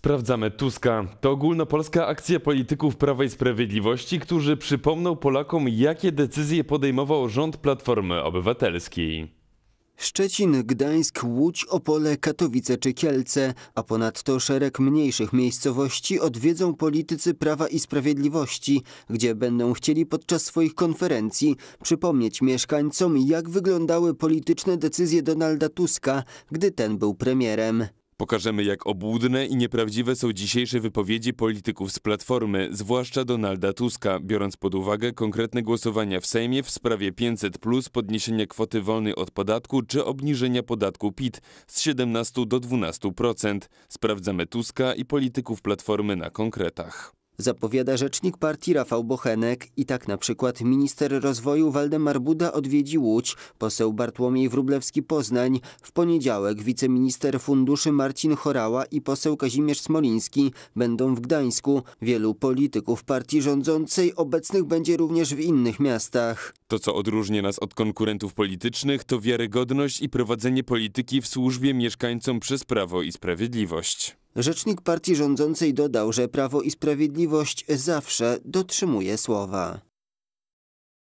Sprawdzamy Tuska. To ogólnopolska akcja polityków Prawa i Sprawiedliwości, którzy przypomną Polakom, jakie decyzje podejmował rząd Platformy Obywatelskiej. Szczecin, Gdańsk, Łódź, Opole, Katowice czy Kielce, a ponadto szereg mniejszych miejscowości odwiedzą politycy Prawa i Sprawiedliwości, gdzie będą chcieli podczas swoich konferencji przypomnieć mieszkańcom, jak wyglądały polityczne decyzje Donalda Tuska, gdy ten był premierem. Pokażemy, jak obłudne i nieprawdziwe są dzisiejsze wypowiedzi polityków z Platformy, zwłaszcza Donalda Tuska, biorąc pod uwagę konkretne głosowania w Sejmie w sprawie 500, podniesienia kwoty wolnej od podatku czy obniżenia podatku PIT z 17 do 12%. Sprawdzamy Tuska i polityków Platformy na konkretach. Zapowiada rzecznik partii Rafał Bochenek i tak na przykład minister rozwoju Waldemar Buda odwiedzi Łódź, poseł Bartłomiej Wrublewski Poznań, w poniedziałek wiceminister funduszy Marcin Chorała i poseł Kazimierz Smoliński będą w Gdańsku. Wielu polityków partii rządzącej obecnych będzie również w innych miastach. To, co odróżnia nas od konkurentów politycznych, to wiarygodność i prowadzenie polityki w służbie mieszkańcom przez Prawo i Sprawiedliwość. Rzecznik partii rządzącej dodał, że Prawo i Sprawiedliwość zawsze dotrzymuje słowa.